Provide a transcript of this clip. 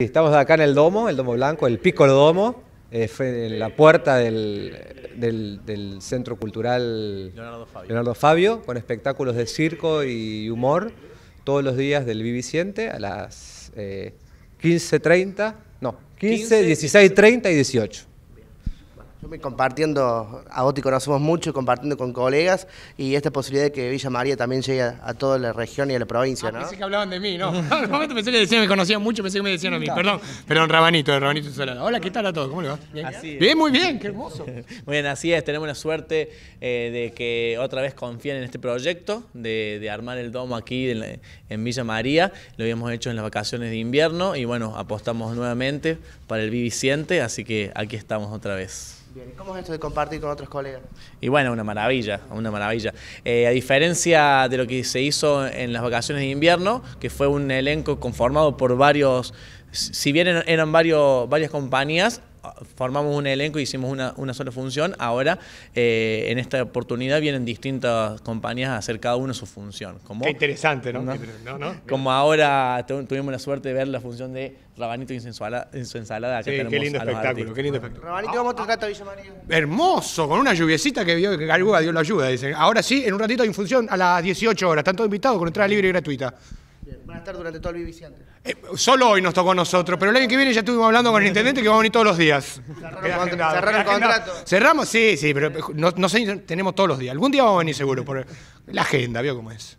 Estamos acá en el domo, el domo blanco, el pico del domo, eh, en la puerta del, Centro Cultural Leonardo Fabio. con espectáculos de circo y humor todos los días del Viviciente a las 15.30, eh, no, 15, 15 16.30 y 18. Compartiendo, a te conocemos mucho, compartiendo con colegas y esta posibilidad de que Villa María también llegue a toda la región y a la provincia, ah, Pensé que hablaban de mí, ¿no? Al momento pensé que me conocían mucho, pensé que me decían a mí, perdón, perdón, Rabanito, Rabanito Solana. Hola, ¿qué tal a todos? ¿Cómo le va? ¿Bien? bien, muy bien, qué hermoso. muy bien, así es, tenemos la suerte eh, de que otra vez confíen en este proyecto de, armar el domo aquí en, en Villa María. Lo habíamos hecho en las vacaciones de invierno y bueno, apostamos nuevamente para el Viviciente, así que aquí estamos otra vez cómo es esto de compartir con otros colegas? Y bueno, una maravilla, una maravilla. Eh, a diferencia de lo que se hizo en las vacaciones de invierno, que fue un elenco conformado por varios si bien eran varios, varias compañías, formamos un elenco y hicimos una, sola función. Ahora, eh, en esta oportunidad, vienen distintas compañías a hacer cada uno su función. Como, Qué interesante, ¿no? como ahora tuvimos la suerte de ver la función de Rabanito y En su ensalada sí, qué lindo espectáculo, qué lindo espectáculo. Rabanito, ¿cómo te trata Villa María? Hermoso, con una lluviecita que vio que Galúa dio la ayuda, Ahora sí, en un ratito hay función a las 18 horas. Están todos invitados con entrada libre y gratuita van a estar durante todo el Viviciante. Eh, solo hoy nos tocó a nosotros, pero el año que viene ya estuvimos hablando con el intendente que va a venir todos los días. el Cerramos, sí, sí, pero no, no sé, tenemos todos los días. Algún día vamos a venir seguro, por la agenda, vio cómo es.